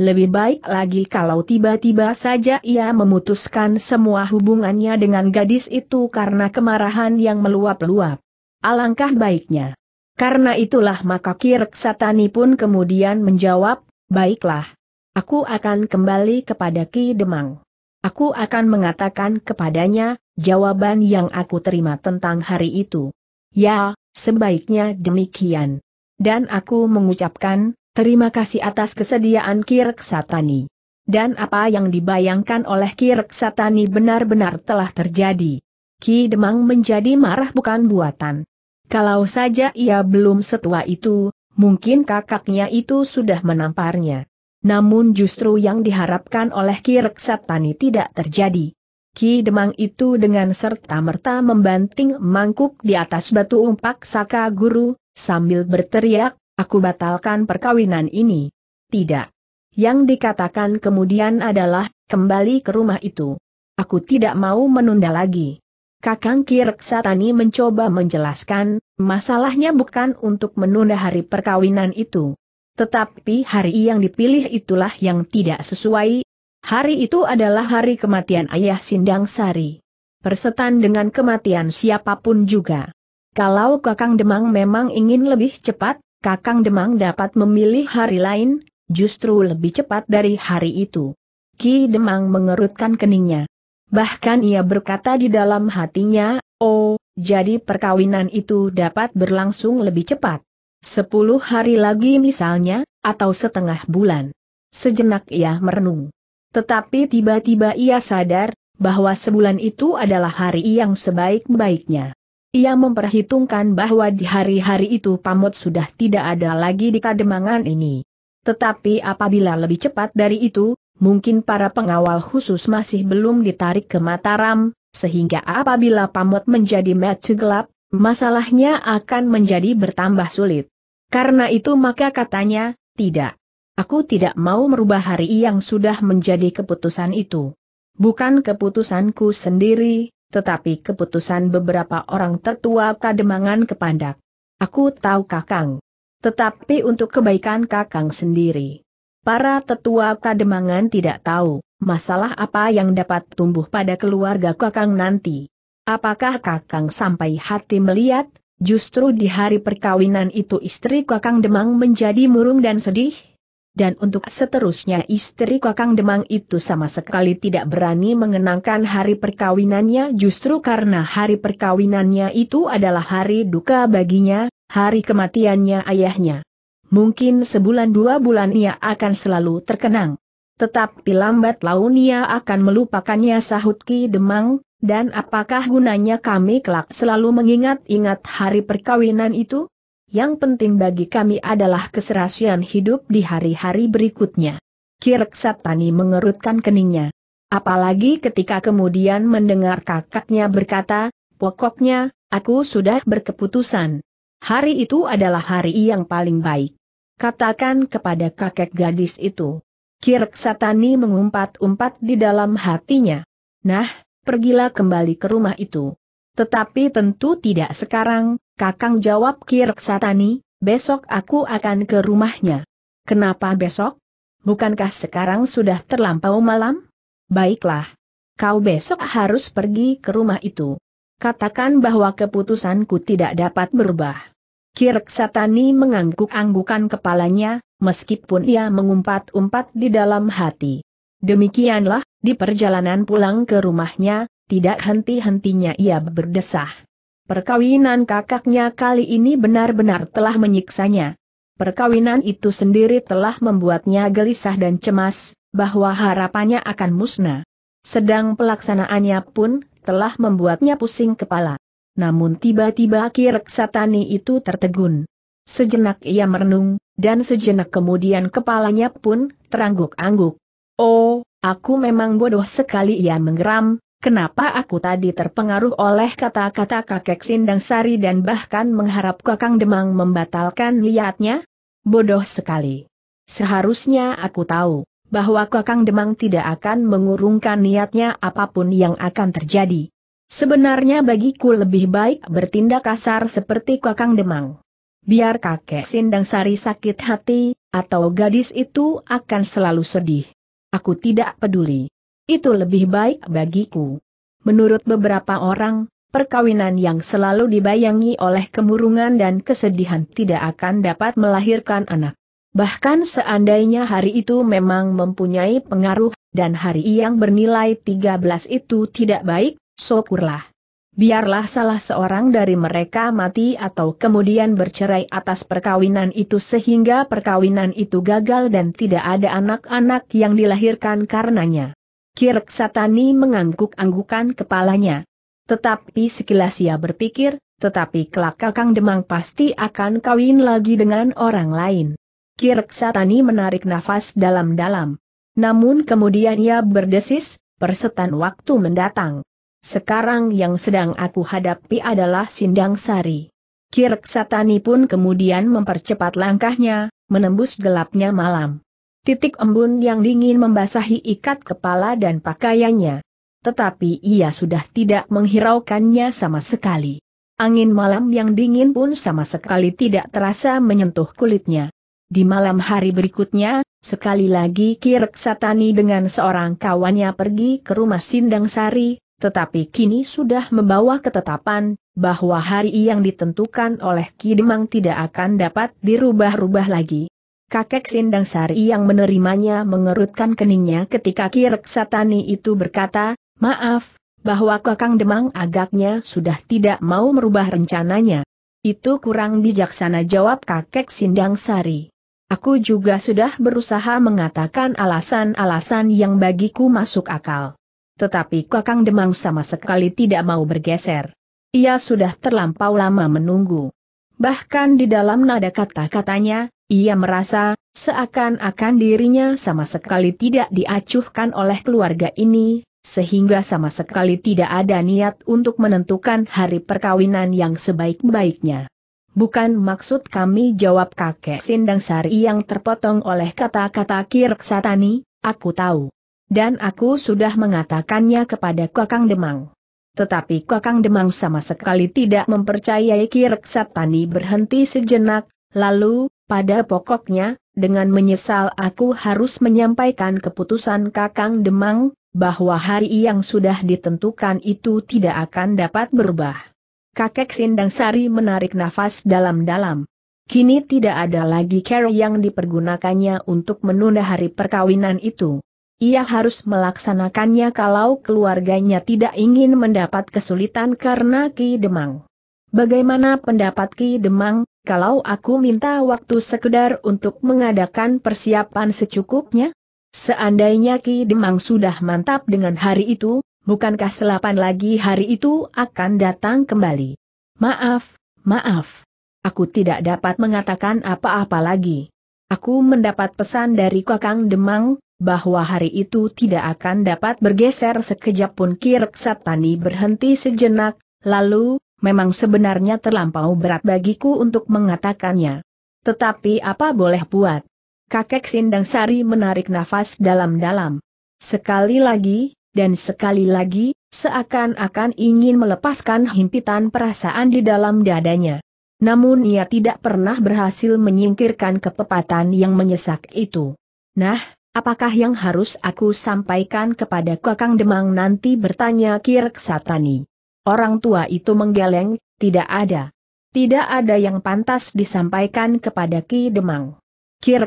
Lebih baik lagi kalau tiba-tiba saja ia memutuskan semua hubungannya dengan gadis itu karena kemarahan yang meluap-luap. Alangkah baiknya. Karena itulah maka Kirk Satani pun kemudian menjawab, baiklah. Aku akan kembali kepada Ki Demang. Aku akan mengatakan kepadanya, jawaban yang aku terima tentang hari itu. Ya, sebaiknya demikian. Dan aku mengucapkan, terima kasih atas kesediaan Kireksatani. Dan apa yang dibayangkan oleh Kireksatani benar-benar telah terjadi. Ki Demang menjadi marah bukan buatan. Kalau saja ia belum setua itu, mungkin kakaknya itu sudah menamparnya. Namun justru yang diharapkan oleh Kireksatani tidak terjadi. Ki Demang itu dengan serta-merta membanting mangkuk di atas batu umpak Saka Guru, sambil berteriak, aku batalkan perkawinan ini. Tidak. Yang dikatakan kemudian adalah, kembali ke rumah itu. Aku tidak mau menunda lagi. Kakang Kireksatani mencoba menjelaskan, masalahnya bukan untuk menunda hari perkawinan itu. Tetapi hari yang dipilih itulah yang tidak sesuai, Hari itu adalah hari kematian ayah Sindang Sari. Persetan dengan kematian siapapun juga. Kalau Kakang Demang memang ingin lebih cepat, Kakang Demang dapat memilih hari lain, justru lebih cepat dari hari itu. Ki Demang mengerutkan keningnya. Bahkan ia berkata di dalam hatinya, oh, jadi perkawinan itu dapat berlangsung lebih cepat. Sepuluh hari lagi misalnya, atau setengah bulan. Sejenak ia merenung. Tetapi tiba-tiba ia sadar, bahwa sebulan itu adalah hari yang sebaik-baiknya. Ia memperhitungkan bahwa di hari-hari itu pamut sudah tidak ada lagi di kademangan ini. Tetapi apabila lebih cepat dari itu, mungkin para pengawal khusus masih belum ditarik ke Mataram, sehingga apabila pamut menjadi matu gelap, masalahnya akan menjadi bertambah sulit. Karena itu maka katanya, tidak. Aku tidak mau merubah hari yang sudah menjadi keputusan itu. Bukan keputusanku sendiri, tetapi keputusan beberapa orang tertua kademangan kepandak. Aku tahu kakang. Tetapi untuk kebaikan kakang sendiri. Para tetua kademangan tidak tahu, masalah apa yang dapat tumbuh pada keluarga kakang nanti. Apakah kakang sampai hati melihat, justru di hari perkawinan itu istri kakang demang menjadi murung dan sedih? dan untuk seterusnya istri Kakang Demang itu sama sekali tidak berani mengenangkan hari perkawinannya justru karena hari perkawinannya itu adalah hari duka baginya, hari kematiannya ayahnya. Mungkin sebulan dua bulan ia akan selalu terkenang. Tetapi lambat laun ia akan melupakannya sahut Ki Demang, dan apakah gunanya kami kelak selalu mengingat-ingat hari perkawinan itu? yang penting bagi kami adalah keserasian hidup di hari-hari berikutnya. Kirk Satani mengerutkan keningnya. Apalagi ketika kemudian mendengar kakaknya berkata, pokoknya, aku sudah berkeputusan. Hari itu adalah hari yang paling baik. Katakan kepada kakek gadis itu. Kirk Satani mengumpat-umpat di dalam hatinya. Nah, pergilah kembali ke rumah itu. Tetapi tentu tidak sekarang, Kakang jawab Kirksatani, besok aku akan ke rumahnya. Kenapa besok? Bukankah sekarang sudah terlampau malam? Baiklah. Kau besok harus pergi ke rumah itu. Katakan bahwa keputusanku tidak dapat berubah. Kirksatani mengangguk-anggukan kepalanya, meskipun ia mengumpat-umpat di dalam hati. Demikianlah, di perjalanan pulang ke rumahnya, tidak henti-hentinya ia berdesah. Perkawinan kakaknya kali ini benar-benar telah menyiksanya. Perkawinan itu sendiri telah membuatnya gelisah dan cemas, bahwa harapannya akan musnah. Sedang pelaksanaannya pun telah membuatnya pusing kepala. Namun tiba-tiba kireksatani itu tertegun. Sejenak ia merenung, dan sejenak kemudian kepalanya pun terangguk-angguk. Oh, aku memang bodoh sekali ia menggeram, Kenapa aku tadi terpengaruh oleh kata-kata kakek Sindang Sari dan bahkan mengharap kakang Demang membatalkan niatnya? Bodoh sekali. Seharusnya aku tahu, bahwa kakang Demang tidak akan mengurungkan niatnya apapun yang akan terjadi. Sebenarnya bagiku lebih baik bertindak kasar seperti kakang Demang. Biar kakek Sindang Sari sakit hati, atau gadis itu akan selalu sedih. Aku tidak peduli. Itu lebih baik bagiku. Menurut beberapa orang, perkawinan yang selalu dibayangi oleh kemurungan dan kesedihan tidak akan dapat melahirkan anak. Bahkan seandainya hari itu memang mempunyai pengaruh, dan hari yang bernilai 13 itu tidak baik, syukurlah. Biarlah salah seorang dari mereka mati atau kemudian bercerai atas perkawinan itu sehingga perkawinan itu gagal dan tidak ada anak-anak yang dilahirkan karenanya. Kirk Satani mengangguk-anggukan kepalanya. Tetapi sekilas ia berpikir, tetapi kelak Kakang Demang pasti akan kawin lagi dengan orang lain. Kirk Satani menarik nafas dalam-dalam. Namun kemudian ia berdesis, persetan waktu mendatang. Sekarang yang sedang aku hadapi adalah Sindang Sari. Kirk Satani pun kemudian mempercepat langkahnya, menembus gelapnya malam titik embun yang dingin membasahi ikat kepala dan pakaiannya. Tetapi ia sudah tidak menghiraukannya sama sekali. Angin malam yang dingin pun sama sekali tidak terasa menyentuh kulitnya. Di malam hari berikutnya, sekali lagi Kirek Satani dengan seorang kawannya pergi ke rumah Sindang Sari, tetapi kini sudah membawa ketetapan bahwa hari yang ditentukan oleh Ki Demang tidak akan dapat dirubah-rubah lagi. Kakek Sindang Sari yang menerimanya mengerutkan keningnya ketika Ki Reksatani itu berkata, maaf, bahwa Kakang Demang agaknya sudah tidak mau merubah rencananya. Itu kurang bijaksana jawab kakek Sindang Sari. Aku juga sudah berusaha mengatakan alasan-alasan yang bagiku masuk akal. Tetapi Kakang Demang sama sekali tidak mau bergeser. Ia sudah terlampau lama menunggu. Bahkan di dalam nada kata-katanya, ia merasa, seakan-akan dirinya sama sekali tidak diacuhkan oleh keluarga ini, sehingga sama sekali tidak ada niat untuk menentukan hari perkawinan yang sebaik-baiknya. Bukan maksud kami jawab kakek Sindang Sari yang terpotong oleh kata-kata Kirksatani, aku tahu. Dan aku sudah mengatakannya kepada Kakang Demang. Tetapi Kakang Demang sama sekali tidak mempercayai Kirksatani berhenti sejenak, lalu pada pokoknya, dengan menyesal aku harus menyampaikan keputusan Kakang Demang, bahwa hari yang sudah ditentukan itu tidak akan dapat berubah. Kakek Sindang Sari menarik nafas dalam-dalam. Kini tidak ada lagi cara yang dipergunakannya untuk menunda hari perkawinan itu. Ia harus melaksanakannya kalau keluarganya tidak ingin mendapat kesulitan karena Ki Demang. Bagaimana pendapat Ki Demang, kalau aku minta waktu sekedar untuk mengadakan persiapan secukupnya? Seandainya Ki Demang sudah mantap dengan hari itu, bukankah selapan lagi hari itu akan datang kembali? Maaf, maaf. Aku tidak dapat mengatakan apa-apa lagi. Aku mendapat pesan dari Kakang Demang, bahwa hari itu tidak akan dapat bergeser sekejap pun Ki Satani berhenti sejenak, lalu, memang sebenarnya terlampau berat bagiku untuk mengatakannya. Tetapi apa boleh buat? Kakek Sindang Sari menarik nafas dalam-dalam. Sekali lagi, dan sekali lagi, seakan-akan ingin melepaskan himpitan perasaan di dalam dadanya. Namun ia tidak pernah berhasil menyingkirkan kepepatan yang menyesak itu. Nah, apakah yang harus aku sampaikan kepada Kakang Demang nanti bertanya Kirk Satani. Orang tua itu menggeleng, tidak ada. Tidak ada yang pantas disampaikan kepada Ki Demang. Ki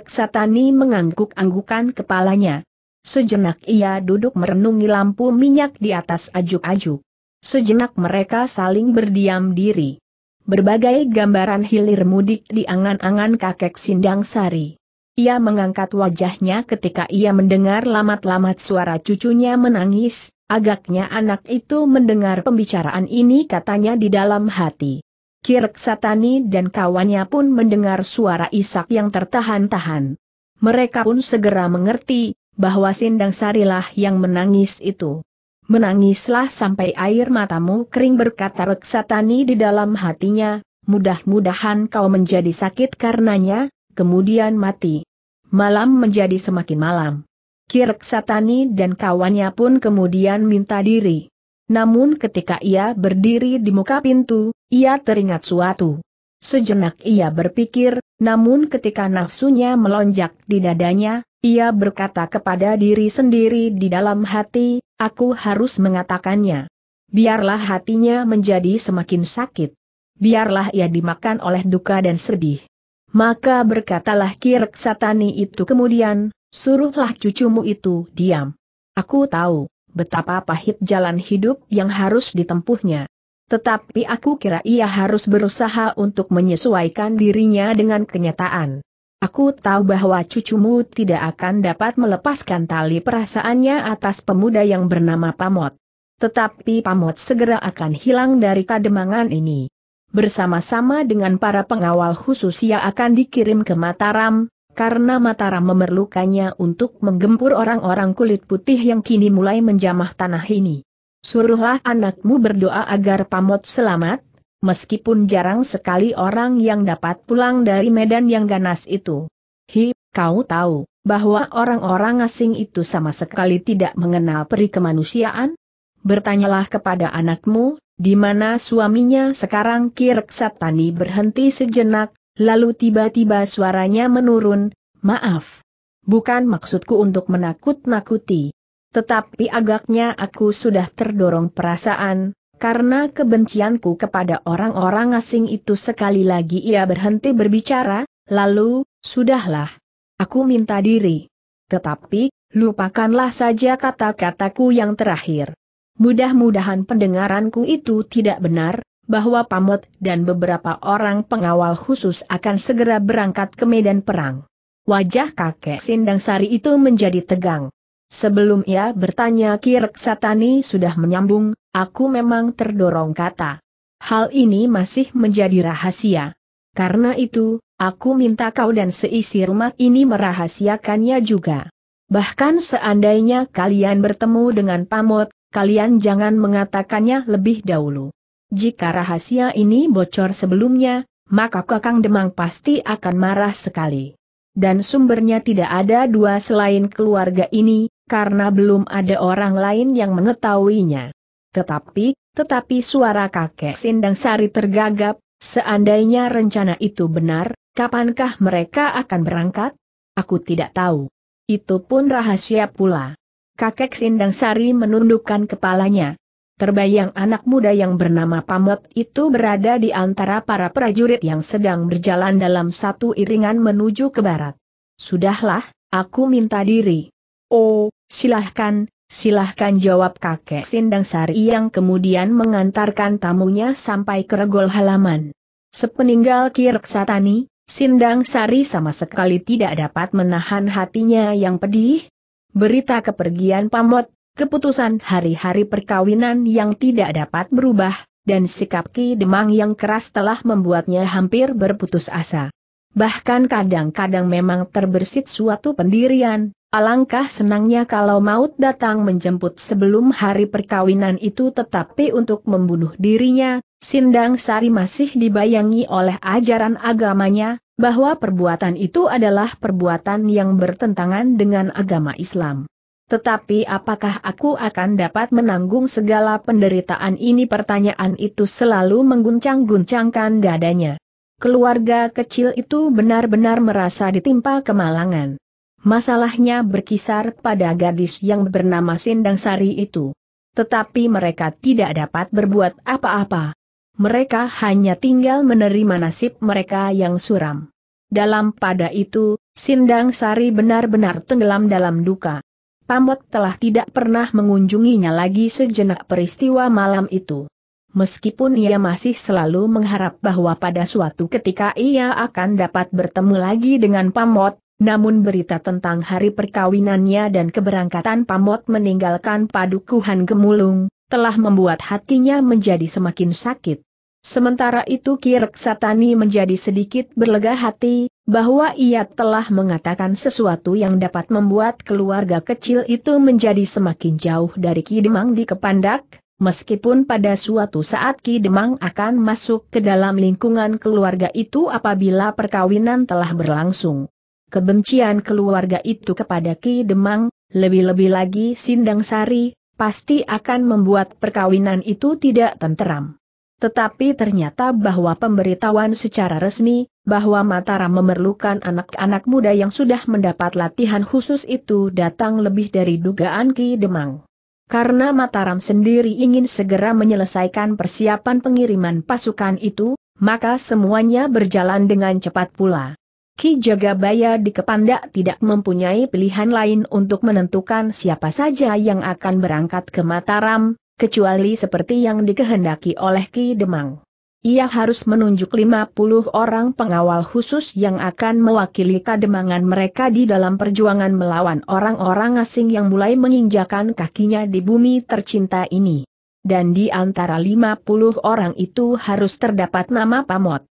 mengangguk-anggukan kepalanya. Sejenak ia duduk merenungi lampu minyak di atas ajuk-ajuk. Sejenak mereka saling berdiam diri. Berbagai gambaran hilir mudik di angan-angan kakek Sindang Sari. Ia mengangkat wajahnya ketika ia mendengar lamat-lamat suara cucunya menangis, Agaknya anak itu mendengar pembicaraan ini katanya di dalam hati. Kirk Satani dan kawannya pun mendengar suara Isak yang tertahan-tahan. Mereka pun segera mengerti, bahwa Sindang Sarilah yang menangis itu. Menangislah sampai air matamu kering berkata Reksatani di dalam hatinya, mudah-mudahan kau menjadi sakit karenanya, kemudian mati. Malam menjadi semakin malam. Kirk Satani dan kawannya pun kemudian minta diri. Namun ketika ia berdiri di muka pintu, ia teringat suatu. Sejenak ia berpikir, namun ketika nafsunya melonjak di dadanya, ia berkata kepada diri sendiri di dalam hati, aku harus mengatakannya. Biarlah hatinya menjadi semakin sakit. Biarlah ia dimakan oleh duka dan sedih. Maka berkatalah Kirk Satani itu kemudian, suruhlah cucumu itu diam. Aku tahu, betapa pahit jalan hidup yang harus ditempuhnya. Tetapi aku kira ia harus berusaha untuk menyesuaikan dirinya dengan kenyataan. Aku tahu bahwa cucumu tidak akan dapat melepaskan tali perasaannya atas pemuda yang bernama Pamot. Tetapi Pamot segera akan hilang dari kademangan ini. Bersama-sama dengan para pengawal khusus ia akan dikirim ke Mataram, karena Mataram memerlukannya untuk menggempur orang-orang kulit putih yang kini mulai menjamah tanah ini. Suruhlah anakmu berdoa agar Pamot selamat, meskipun jarang sekali orang yang dapat pulang dari medan yang ganas itu. Hi, kau tahu, bahwa orang-orang asing itu sama sekali tidak mengenal peri kemanusiaan? Bertanyalah kepada anakmu, di mana suaminya sekarang Kirksatani berhenti sejenak, Lalu tiba-tiba suaranya menurun, maaf. Bukan maksudku untuk menakut-nakuti. Tetapi agaknya aku sudah terdorong perasaan, karena kebencianku kepada orang-orang asing itu sekali lagi ia berhenti berbicara, lalu, sudahlah. Aku minta diri. Tetapi, lupakanlah saja kata-kataku yang terakhir. Mudah-mudahan pendengaranku itu tidak benar, bahwa Pamot dan beberapa orang pengawal khusus akan segera berangkat ke medan perang. Wajah kakek Sindang Sari itu menjadi tegang. Sebelum ia bertanya Kirek Satani sudah menyambung, aku memang terdorong kata. Hal ini masih menjadi rahasia. Karena itu, aku minta kau dan seisi rumah ini merahasiakannya juga. Bahkan seandainya kalian bertemu dengan Pamot, kalian jangan mengatakannya lebih dahulu. Jika rahasia ini bocor sebelumnya, maka Kakang Demang pasti akan marah sekali. Dan sumbernya tidak ada dua selain keluarga ini, karena belum ada orang lain yang mengetahuinya. Tetapi, tetapi suara kakek Sindang Sari tergagap, seandainya rencana itu benar, kapankah mereka akan berangkat? Aku tidak tahu. Itu pun rahasia pula. Kakek Sindang Sari menundukkan kepalanya, Terbayang anak muda yang bernama Pamot itu berada di antara para prajurit yang sedang berjalan dalam satu iringan menuju ke barat. Sudahlah, aku minta diri. Oh, silahkan, silahkan jawab kakek Sindang Sari yang kemudian mengantarkan tamunya sampai ke regol halaman. Sepeninggal Kirk Satani, Sindang Sari sama sekali tidak dapat menahan hatinya yang pedih. Berita kepergian Pamot keputusan hari-hari perkawinan yang tidak dapat berubah, dan sikap Ki Demang yang keras telah membuatnya hampir berputus asa. Bahkan kadang-kadang memang terbersit suatu pendirian, alangkah senangnya kalau maut datang menjemput sebelum hari perkawinan itu tetapi untuk membunuh dirinya, Sindang Sari masih dibayangi oleh ajaran agamanya, bahwa perbuatan itu adalah perbuatan yang bertentangan dengan agama Islam. Tetapi apakah aku akan dapat menanggung segala penderitaan ini pertanyaan itu selalu mengguncang-guncangkan dadanya. Keluarga kecil itu benar-benar merasa ditimpa kemalangan. Masalahnya berkisar pada gadis yang bernama Sindang Sari itu. Tetapi mereka tidak dapat berbuat apa-apa. Mereka hanya tinggal menerima nasib mereka yang suram. Dalam pada itu, Sindang Sari benar-benar tenggelam dalam duka. Pamot telah tidak pernah mengunjunginya lagi sejenak peristiwa malam itu. Meskipun ia masih selalu mengharap bahwa pada suatu ketika ia akan dapat bertemu lagi dengan Pamot, namun berita tentang hari perkawinannya dan keberangkatan Pamot meninggalkan padukuhan Gemulung, telah membuat hatinya menjadi semakin sakit. Sementara itu Kirk Satani menjadi sedikit berlega hati, bahwa ia telah mengatakan sesuatu yang dapat membuat keluarga kecil itu menjadi semakin jauh dari Ki Demang di Kepandak, Meskipun pada suatu saat Ki Demang akan masuk ke dalam lingkungan keluarga itu apabila perkawinan telah berlangsung. Kebencian keluarga itu kepada Ki Demang, lebih-lebih lagi Sindang Sari, pasti akan membuat perkawinan itu tidak tenteram. Tetapi ternyata bahwa pemberitahuan secara resmi, bahwa Mataram memerlukan anak-anak muda yang sudah mendapat latihan khusus itu datang lebih dari dugaan Ki Demang. Karena Mataram sendiri ingin segera menyelesaikan persiapan pengiriman pasukan itu, maka semuanya berjalan dengan cepat pula. Ki Jagabaya di Kepandak tidak mempunyai pilihan lain untuk menentukan siapa saja yang akan berangkat ke Mataram, kecuali seperti yang dikehendaki oleh Ki Demang. Ia harus menunjuk 50 orang pengawal khusus yang akan mewakili kademangan mereka di dalam perjuangan melawan orang-orang asing yang mulai menginjakan kakinya di bumi tercinta ini. Dan di antara 50 orang itu harus terdapat nama Pamot.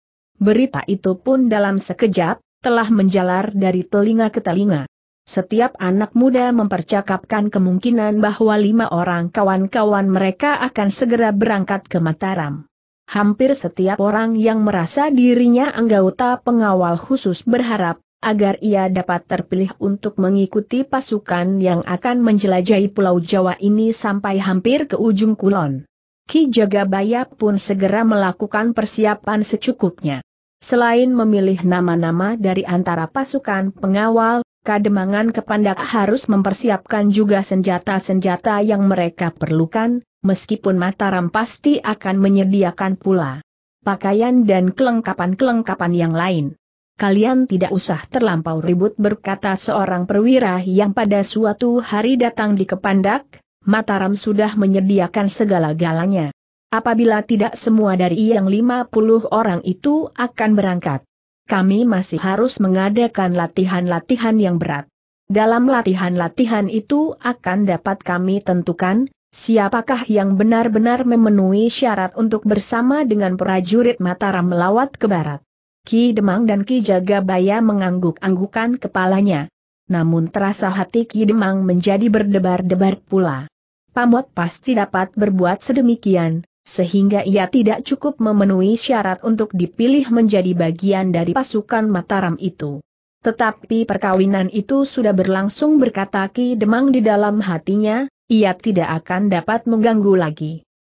Berita itu pun dalam sekejap, telah menjalar dari telinga ke telinga. Setiap anak muda mempercakapkan kemungkinan bahwa lima orang kawan-kawan mereka akan segera berangkat ke Mataram. Hampir setiap orang yang merasa dirinya anggota pengawal khusus berharap agar ia dapat terpilih untuk mengikuti pasukan yang akan menjelajahi Pulau Jawa ini sampai hampir ke ujung kulon. Ki Jagabaya pun segera melakukan persiapan secukupnya. Selain memilih nama-nama dari antara pasukan pengawal, Kademangan Kepandak harus mempersiapkan juga senjata-senjata yang mereka perlukan, meskipun Mataram pasti akan menyediakan pula pakaian dan kelengkapan-kelengkapan yang lain. Kalian tidak usah terlampau ribut berkata seorang perwira yang pada suatu hari datang di Kepandak, Mataram sudah menyediakan segala-galanya. Apabila tidak semua dari yang 50 orang itu akan berangkat kami masih harus mengadakan latihan-latihan yang berat. Dalam latihan-latihan itu akan dapat kami tentukan, siapakah yang benar-benar memenuhi syarat untuk bersama dengan prajurit Mataram melawat ke barat. Ki Demang dan Ki Jagabaya mengangguk-anggukan kepalanya. Namun terasa hati Ki Demang menjadi berdebar-debar pula. Pamot pasti dapat berbuat sedemikian, sehingga ia tidak cukup memenuhi syarat untuk dipilih menjadi bagian dari pasukan Mataram itu. Tetapi perkawinan itu sudah berlangsung berkata Ki Demang di dalam hatinya, ia tidak akan dapat mengganggu lagi.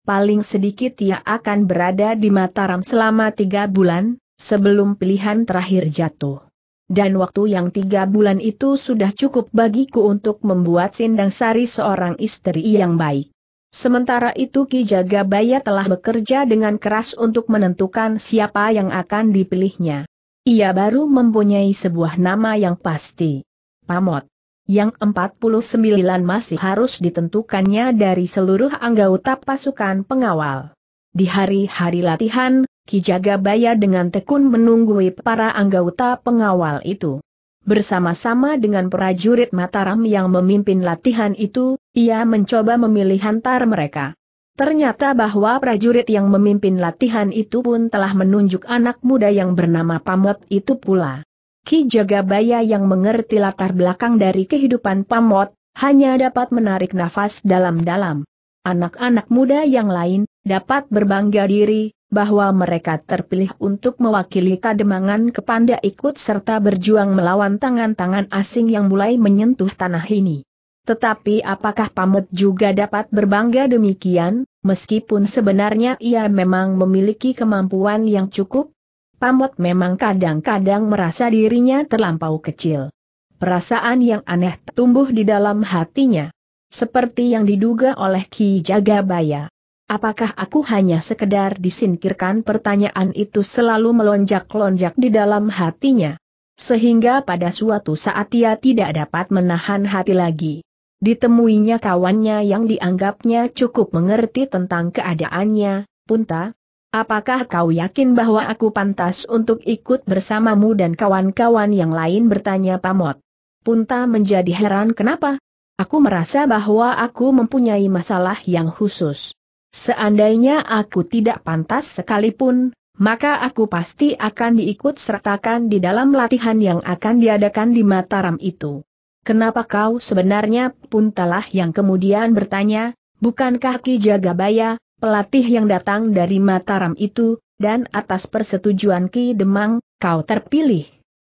Paling sedikit ia akan berada di Mataram selama tiga bulan, sebelum pilihan terakhir jatuh. Dan waktu yang tiga bulan itu sudah cukup bagiku untuk membuat Sindang Sari seorang istri yang baik. Sementara itu Ki Jagabaya telah bekerja dengan keras untuk menentukan siapa yang akan dipilihnya. Ia baru mempunyai sebuah nama yang pasti. Pamot. Yang 49 masih harus ditentukannya dari seluruh anggota pasukan pengawal. Di hari-hari latihan, Ki Jagabaya dengan tekun menunggui para anggota pengawal itu. Bersama-sama dengan prajurit Mataram yang memimpin latihan itu, ia mencoba memilih hantar mereka. Ternyata bahwa prajurit yang memimpin latihan itu pun telah menunjuk anak muda yang bernama Pamot itu pula. Ki Jagabaya yang mengerti latar belakang dari kehidupan Pamot, hanya dapat menarik nafas dalam-dalam. Anak-anak muda yang lain, dapat berbangga diri, bahwa mereka terpilih untuk mewakili kademangan kepanda ikut serta berjuang melawan tangan-tangan asing yang mulai menyentuh tanah ini. Tetapi apakah Pamet juga dapat berbangga demikian, meskipun sebenarnya ia memang memiliki kemampuan yang cukup? Pamot memang kadang-kadang merasa dirinya terlampau kecil. Perasaan yang aneh tumbuh di dalam hatinya. Seperti yang diduga oleh Ki Jagabaya. Apakah aku hanya sekedar disingkirkan pertanyaan itu selalu melonjak-lonjak di dalam hatinya? Sehingga pada suatu saat ia tidak dapat menahan hati lagi. Ditemuinya kawannya yang dianggapnya cukup mengerti tentang keadaannya, Punta. Apakah kau yakin bahwa aku pantas untuk ikut bersamamu dan kawan-kawan yang lain bertanya Pamot? Punta menjadi heran kenapa? Aku merasa bahwa aku mempunyai masalah yang khusus. Seandainya aku tidak pantas sekalipun, maka aku pasti akan diikut sertakan di dalam latihan yang akan diadakan di Mataram itu. Kenapa kau sebenarnya pun telah yang kemudian bertanya, bukankah Ki Jagabaya, pelatih yang datang dari Mataram itu, dan atas persetujuan Ki Demang, kau terpilih.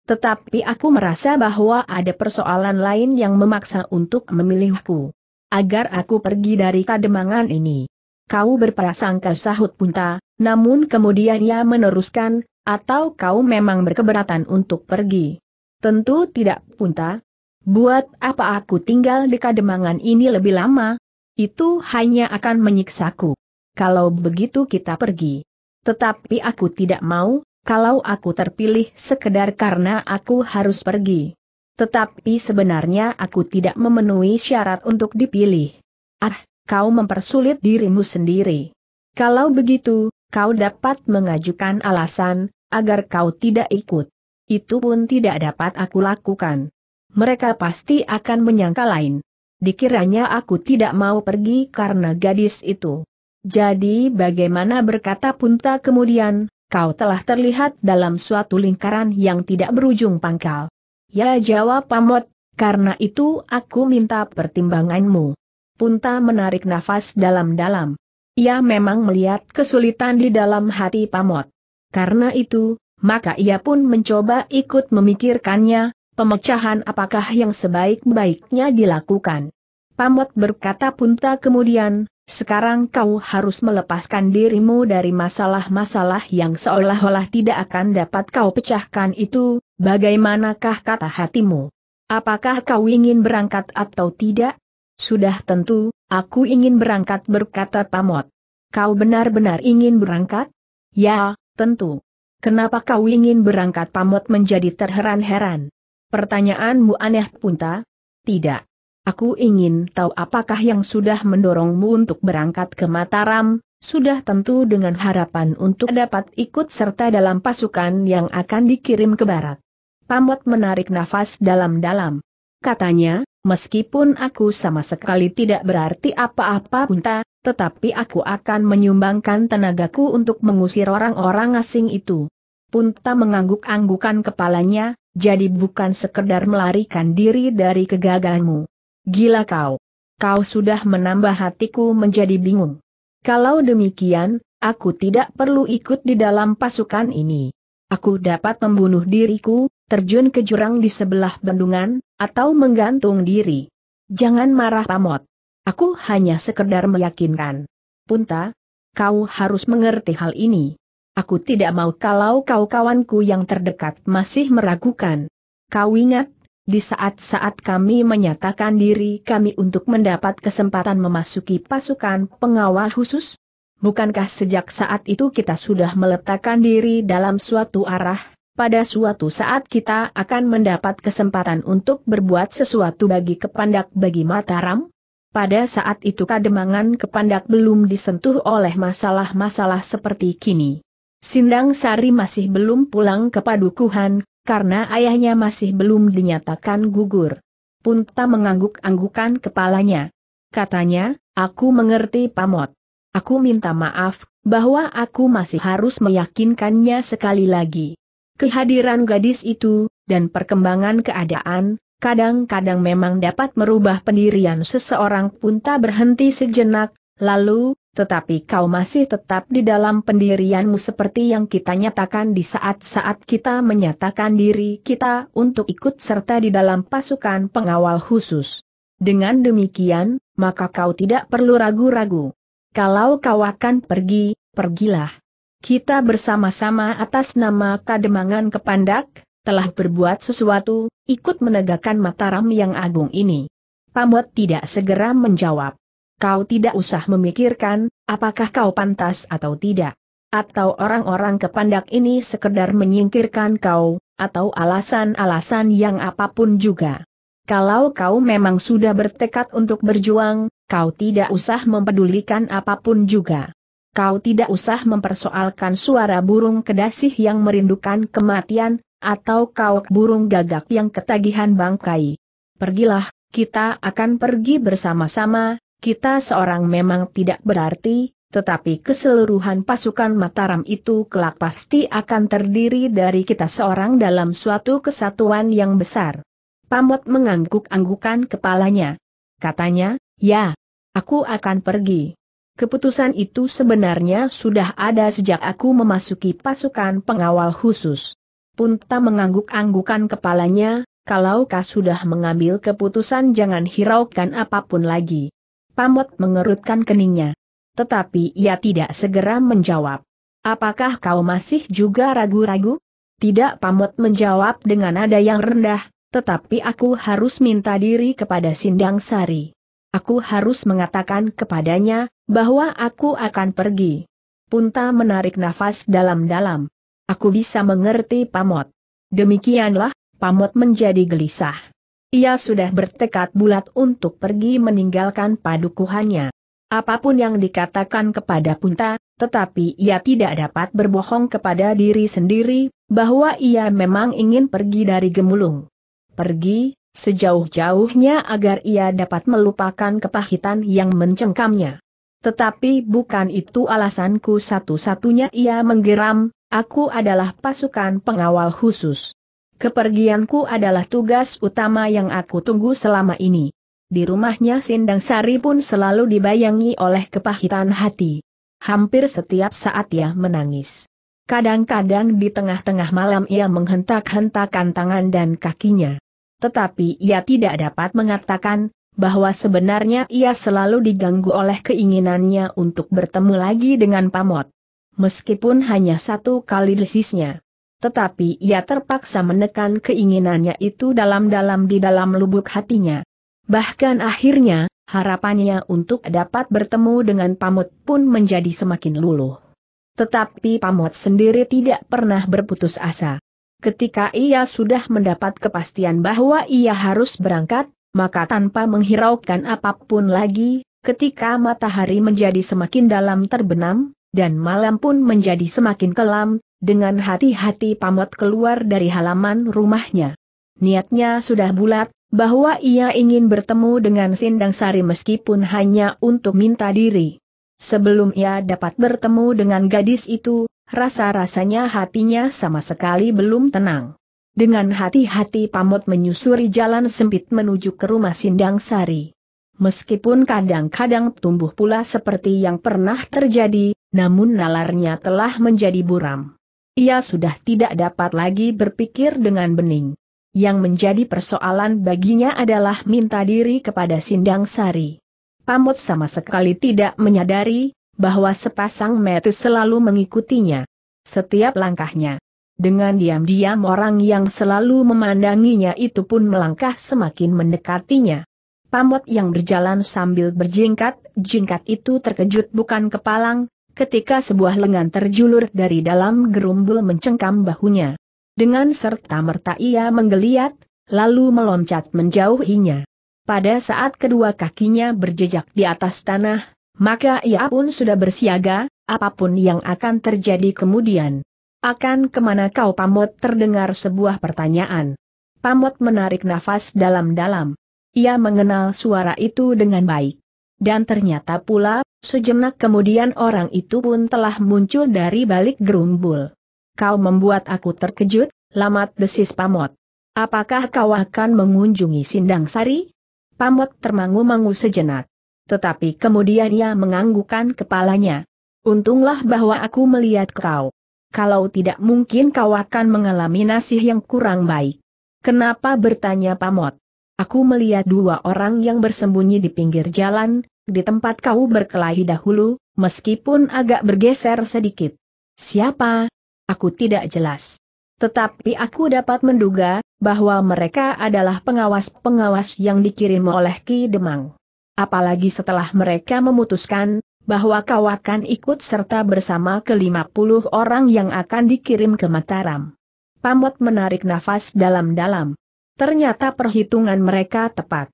Tetapi aku merasa bahwa ada persoalan lain yang memaksa untuk memilihku. Agar aku pergi dari kademangan ini kau berprasangka sahut punta, namun kemudian ia meneruskan, atau kau memang berkeberatan untuk pergi? Tentu tidak punta. Buat apa aku tinggal di kademangan ini lebih lama? Itu hanya akan menyiksaku. Kalau begitu kita pergi. Tetapi aku tidak mau, kalau aku terpilih sekedar karena aku harus pergi. Tetapi sebenarnya aku tidak memenuhi syarat untuk dipilih. Ah, kau mempersulit dirimu sendiri. Kalau begitu, kau dapat mengajukan alasan, agar kau tidak ikut. Itu pun tidak dapat aku lakukan. Mereka pasti akan menyangka lain. Dikiranya aku tidak mau pergi karena gadis itu. Jadi bagaimana berkata Punta kemudian, kau telah terlihat dalam suatu lingkaran yang tidak berujung pangkal. Ya jawab Pamot, karena itu aku minta pertimbanganmu. Punta menarik nafas dalam-dalam. Ia memang melihat kesulitan di dalam hati Pamot. Karena itu, maka ia pun mencoba ikut memikirkannya, pemecahan apakah yang sebaik-baiknya dilakukan. Pamot berkata Punta kemudian, sekarang kau harus melepaskan dirimu dari masalah-masalah yang seolah-olah tidak akan dapat kau pecahkan itu, bagaimanakah kata hatimu? Apakah kau ingin berangkat atau tidak? Sudah tentu, aku ingin berangkat berkata Pamot. Kau benar-benar ingin berangkat? Ya, tentu. Kenapa kau ingin berangkat Pamot menjadi terheran-heran? Pertanyaanmu aneh punta? Tidak. Aku ingin tahu apakah yang sudah mendorongmu untuk berangkat ke Mataram, sudah tentu dengan harapan untuk dapat ikut serta dalam pasukan yang akan dikirim ke barat. Pamot menarik nafas dalam-dalam katanya, meskipun aku sama sekali tidak berarti apa-apa punta, tetapi aku akan menyumbangkan tenagaku untuk mengusir orang-orang asing itu. Punta mengangguk-anggukan kepalanya, jadi bukan sekedar melarikan diri dari kegagalanmu. Gila kau. Kau sudah menambah hatiku menjadi bingung. Kalau demikian, aku tidak perlu ikut di dalam pasukan ini. Aku dapat membunuh diriku, terjun ke jurang di sebelah bendungan, atau menggantung diri. Jangan marah Pamot. Aku hanya sekedar meyakinkan. Punta, kau harus mengerti hal ini. Aku tidak mau kalau kau kawanku yang terdekat masih meragukan. Kau ingat, di saat-saat kami menyatakan diri kami untuk mendapat kesempatan memasuki pasukan pengawal khusus? Bukankah sejak saat itu kita sudah meletakkan diri dalam suatu arah, pada suatu saat kita akan mendapat kesempatan untuk berbuat sesuatu bagi kepandak bagi Mataram? Pada saat itu kademangan kepandak belum disentuh oleh masalah-masalah seperti kini. Sindang Sari masih belum pulang ke padukuhan, karena ayahnya masih belum dinyatakan gugur. Punta mengangguk-anggukan kepalanya. Katanya, aku mengerti pamot. Aku minta maaf, bahwa aku masih harus meyakinkannya sekali lagi. Kehadiran gadis itu, dan perkembangan keadaan, kadang-kadang memang dapat merubah pendirian seseorang pun tak berhenti sejenak, lalu, tetapi kau masih tetap di dalam pendirianmu seperti yang kita nyatakan di saat-saat kita menyatakan diri kita untuk ikut serta di dalam pasukan pengawal khusus. Dengan demikian, maka kau tidak perlu ragu-ragu. Kalau kau akan pergi, pergilah kita bersama-sama atas nama Kademangan Kepandak, telah berbuat sesuatu, ikut menegakkan Mataram yang agung ini. Pamot tidak segera menjawab. Kau tidak usah memikirkan, apakah kau pantas atau tidak. Atau orang-orang kepandak ini sekedar menyingkirkan kau, atau alasan-alasan yang apapun juga. Kalau kau memang sudah bertekad untuk berjuang, kau tidak usah mempedulikan apapun juga kau tidak usah mempersoalkan suara burung kedasih yang merindukan kematian, atau kau burung gagak yang ketagihan bangkai. Pergilah, kita akan pergi bersama-sama, kita seorang memang tidak berarti, tetapi keseluruhan pasukan Mataram itu kelak pasti akan terdiri dari kita seorang dalam suatu kesatuan yang besar. Pamot mengangguk-anggukan kepalanya. Katanya, ya, aku akan pergi. Keputusan itu sebenarnya sudah ada sejak aku memasuki pasukan pengawal khusus. Punta mengangguk-anggukan kepalanya, kalau kau sudah mengambil keputusan jangan hiraukan apapun lagi. Pamot mengerutkan keningnya. Tetapi ia tidak segera menjawab. Apakah kau masih juga ragu-ragu? Tidak Pamot menjawab dengan nada yang rendah, tetapi aku harus minta diri kepada Sindang Sari aku harus mengatakan kepadanya, bahwa aku akan pergi. Punta menarik nafas dalam-dalam. Aku bisa mengerti Pamot. Demikianlah, Pamot menjadi gelisah. Ia sudah bertekad bulat untuk pergi meninggalkan padukuhannya. Apapun yang dikatakan kepada Punta, tetapi ia tidak dapat berbohong kepada diri sendiri, bahwa ia memang ingin pergi dari Gemulung. Pergi, sejauh-jauhnya agar ia dapat melupakan kepahitan yang mencengkamnya. Tetapi bukan itu alasanku satu-satunya ia menggeram, aku adalah pasukan pengawal khusus. Kepergianku adalah tugas utama yang aku tunggu selama ini. Di rumahnya Sindang Sari pun selalu dibayangi oleh kepahitan hati. Hampir setiap saat ia menangis. Kadang-kadang di tengah-tengah malam ia menghentak-hentakan tangan dan kakinya tetapi ia tidak dapat mengatakan bahwa sebenarnya ia selalu diganggu oleh keinginannya untuk bertemu lagi dengan Pamot. Meskipun hanya satu kali desisnya. Tetapi ia terpaksa menekan keinginannya itu dalam-dalam di dalam lubuk hatinya. Bahkan akhirnya, harapannya untuk dapat bertemu dengan Pamot pun menjadi semakin luluh. Tetapi Pamot sendiri tidak pernah berputus asa. Ketika ia sudah mendapat kepastian bahwa ia harus berangkat, maka tanpa menghiraukan apapun lagi, ketika matahari menjadi semakin dalam terbenam, dan malam pun menjadi semakin kelam, dengan hati-hati pamot keluar dari halaman rumahnya. Niatnya sudah bulat, bahwa ia ingin bertemu dengan Sindang Sari meskipun hanya untuk minta diri. Sebelum ia dapat bertemu dengan gadis itu, Rasa-rasanya hatinya sama sekali belum tenang. Dengan hati-hati Pamot menyusuri jalan sempit menuju ke rumah Sindang Sari. Meskipun kadang-kadang tumbuh pula seperti yang pernah terjadi, namun nalarnya telah menjadi buram. Ia sudah tidak dapat lagi berpikir dengan bening. Yang menjadi persoalan baginya adalah minta diri kepada Sindang Sari. Pamot sama sekali tidak menyadari bahwa sepasang mata selalu mengikutinya. Setiap langkahnya. Dengan diam-diam orang yang selalu memandanginya itu pun melangkah semakin mendekatinya. Pamot yang berjalan sambil berjingkat-jingkat itu terkejut bukan kepalang, ketika sebuah lengan terjulur dari dalam gerumbul mencengkam bahunya. Dengan serta-merta ia menggeliat, lalu meloncat menjauhinya. Pada saat kedua kakinya berjejak di atas tanah, maka ia pun sudah bersiaga, apapun yang akan terjadi kemudian. Akan kemana kau pamot terdengar sebuah pertanyaan. Pamot menarik nafas dalam-dalam. Ia mengenal suara itu dengan baik. Dan ternyata pula, sejenak kemudian orang itu pun telah muncul dari balik gerumbul. Kau membuat aku terkejut, lamat desis pamot. Apakah kau akan mengunjungi Sindang Sari? Pamot termangu-mangu sejenak. Tetapi kemudian ia menganggukkan kepalanya. Untunglah bahwa aku melihat kau. Kalau tidak mungkin kau akan mengalami nasih yang kurang baik. Kenapa bertanya Pamot? Aku melihat dua orang yang bersembunyi di pinggir jalan, di tempat kau berkelahi dahulu, meskipun agak bergeser sedikit. Siapa? Aku tidak jelas. Tetapi aku dapat menduga, bahwa mereka adalah pengawas-pengawas yang dikirim oleh Ki Demang apalagi setelah mereka memutuskan bahwa kau akan ikut serta bersama ke puluh orang yang akan dikirim ke Mataram. Pamot menarik nafas dalam-dalam. Ternyata perhitungan mereka tepat.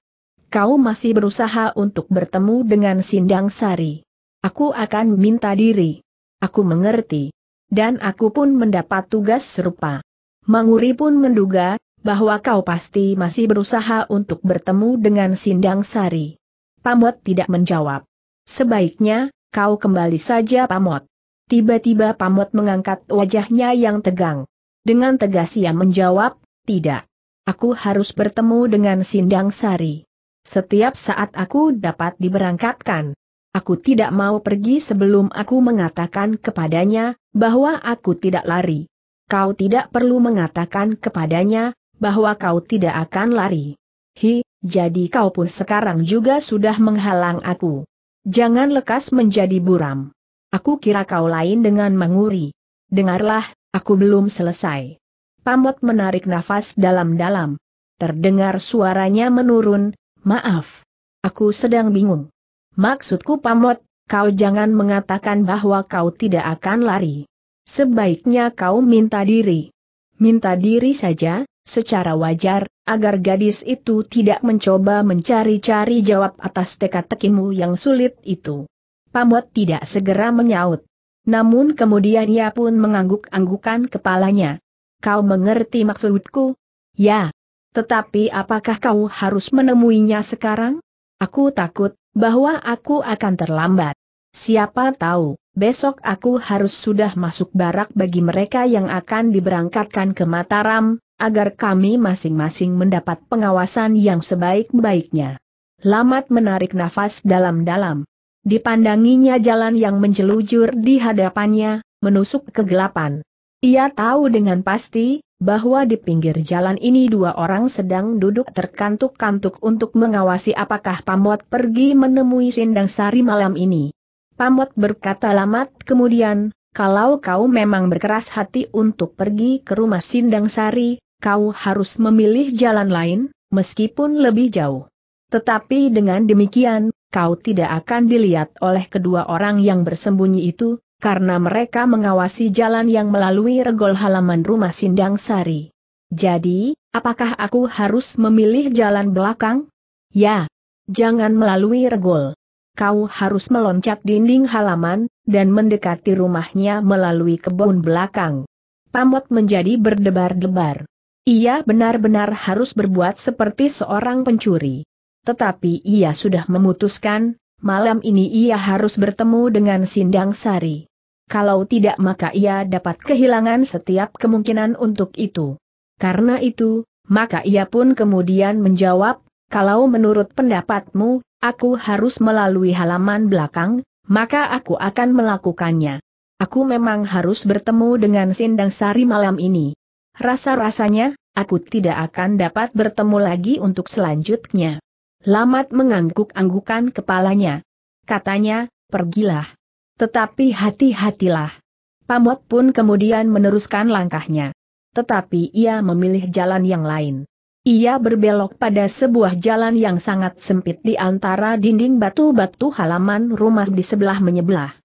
Kau masih berusaha untuk bertemu dengan Sindang Sari. Aku akan minta diri. Aku mengerti. Dan aku pun mendapat tugas serupa. Manguri pun menduga, bahwa kau pasti masih berusaha untuk bertemu dengan Sindang Sari. Pamot tidak menjawab. Sebaiknya, kau kembali saja Pamot. Tiba-tiba Pamot mengangkat wajahnya yang tegang. Dengan tegas ia menjawab, tidak. Aku harus bertemu dengan Sindang Sari. Setiap saat aku dapat diberangkatkan. Aku tidak mau pergi sebelum aku mengatakan kepadanya, bahwa aku tidak lari. Kau tidak perlu mengatakan kepadanya, bahwa kau tidak akan lari. Hi, jadi kau pun sekarang juga sudah menghalang aku. Jangan lekas menjadi buram. Aku kira kau lain dengan menguri. Dengarlah, aku belum selesai. Pamot menarik nafas dalam-dalam. Terdengar suaranya menurun, maaf. Aku sedang bingung. Maksudku Pamot, kau jangan mengatakan bahwa kau tidak akan lari. Sebaiknya kau minta diri. Minta diri saja, secara wajar, agar gadis itu tidak mencoba mencari-cari jawab atas teka-tekimu yang sulit itu. Pamot tidak segera menyaut. Namun kemudian ia pun mengangguk-anggukan kepalanya. Kau mengerti maksudku? Ya. Tetapi apakah kau harus menemuinya sekarang? Aku takut, bahwa aku akan terlambat. Siapa tahu, besok aku harus sudah masuk barak bagi mereka yang akan diberangkatkan ke Mataram, agar kami masing-masing mendapat pengawasan yang sebaik-baiknya. Lamat menarik nafas dalam-dalam. Dipandanginya jalan yang menjelujur di hadapannya, menusuk kegelapan. Ia tahu dengan pasti, bahwa di pinggir jalan ini dua orang sedang duduk terkantuk-kantuk untuk mengawasi apakah Pamot pergi menemui Sindang Sari malam ini. Pamot berkata lamat kemudian, kalau kau memang berkeras hati untuk pergi ke rumah Sindang Sari, kau harus memilih jalan lain, meskipun lebih jauh. Tetapi dengan demikian, kau tidak akan dilihat oleh kedua orang yang bersembunyi itu, karena mereka mengawasi jalan yang melalui regol halaman rumah Sindang Sari. Jadi, apakah aku harus memilih jalan belakang? Ya, jangan melalui regol kau harus meloncat dinding halaman, dan mendekati rumahnya melalui kebun belakang. Pamot menjadi berdebar-debar. Ia benar-benar harus berbuat seperti seorang pencuri. Tetapi ia sudah memutuskan, malam ini ia harus bertemu dengan Sindang Sari. Kalau tidak maka ia dapat kehilangan setiap kemungkinan untuk itu. Karena itu, maka ia pun kemudian menjawab, kalau menurut pendapatmu, aku harus melalui halaman belakang, maka aku akan melakukannya. Aku memang harus bertemu dengan Sindang Sari malam ini. Rasa-rasanya, aku tidak akan dapat bertemu lagi untuk selanjutnya. Lamat mengangguk-anggukan kepalanya. Katanya, pergilah. Tetapi hati-hatilah. Pamot pun kemudian meneruskan langkahnya. Tetapi ia memilih jalan yang lain. Ia berbelok pada sebuah jalan yang sangat sempit di antara dinding batu-batu halaman rumah di sebelah menyebelah.